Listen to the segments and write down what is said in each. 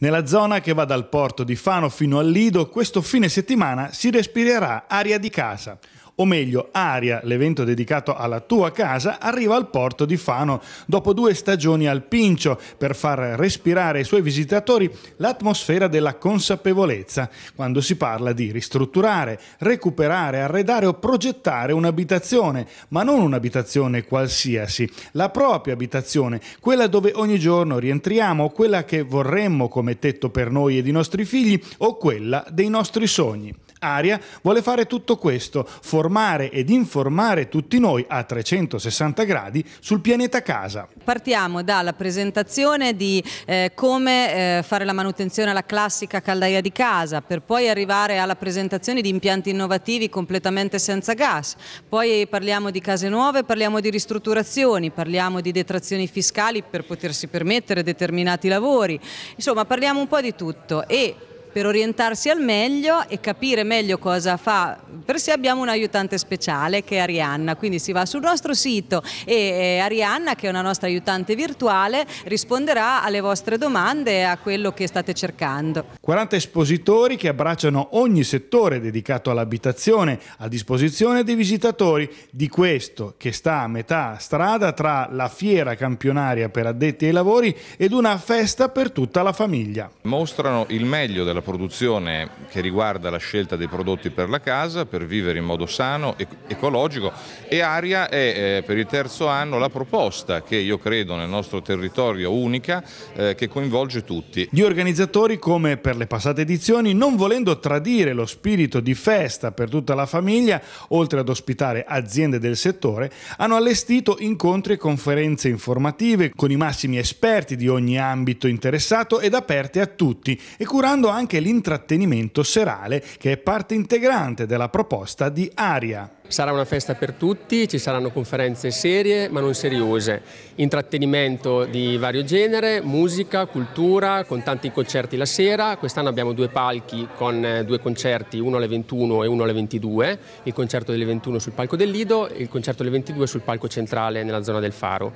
Nella zona che va dal porto di Fano fino al Lido, questo fine settimana si respirerà aria di casa o meglio Aria, l'evento dedicato alla tua casa, arriva al porto di Fano dopo due stagioni al Pincio per far respirare ai suoi visitatori l'atmosfera della consapevolezza quando si parla di ristrutturare, recuperare, arredare o progettare un'abitazione, ma non un'abitazione qualsiasi, la propria abitazione, quella dove ogni giorno rientriamo, quella che vorremmo come tetto per noi ed i nostri figli o quella dei nostri sogni. Aria vuole fare tutto questo, formare ed informare tutti noi a 360 gradi sul pianeta casa. Partiamo dalla presentazione di eh, come eh, fare la manutenzione alla classica caldaia di casa, per poi arrivare alla presentazione di impianti innovativi completamente senza gas, poi parliamo di case nuove, parliamo di ristrutturazioni, parliamo di detrazioni fiscali per potersi permettere determinati lavori, insomma parliamo un po' di tutto e per orientarsi al meglio e capire meglio cosa fa per sé abbiamo un aiutante speciale che è Arianna, quindi si va sul nostro sito e Arianna che è una nostra aiutante virtuale risponderà alle vostre domande e a quello che state cercando. 40 espositori che abbracciano ogni settore dedicato all'abitazione a disposizione dei visitatori di questo che sta a metà strada tra la fiera campionaria per addetti ai lavori ed una festa per tutta la famiglia. Mostrano il meglio della della produzione che riguarda la scelta dei prodotti per la casa, per vivere in modo sano, e ecologico e Aria è eh, per il terzo anno la proposta che io credo nel nostro territorio unica eh, che coinvolge tutti. Gli organizzatori come per le passate edizioni non volendo tradire lo spirito di festa per tutta la famiglia, oltre ad ospitare aziende del settore, hanno allestito incontri e conferenze informative con i massimi esperti di ogni ambito interessato ed aperte a tutti e curando anche anche l'intrattenimento serale che è parte integrante della proposta di Aria. Sarà una festa per tutti, ci saranno conferenze serie ma non seriose, intrattenimento di vario genere, musica, cultura, con tanti concerti la sera. Quest'anno abbiamo due palchi con eh, due concerti, uno alle 21 e uno alle 22, il concerto delle 21 sul palco del Lido e il concerto delle 22 sul palco centrale nella zona del Faro.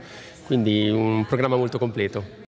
Quindi un programma molto completo.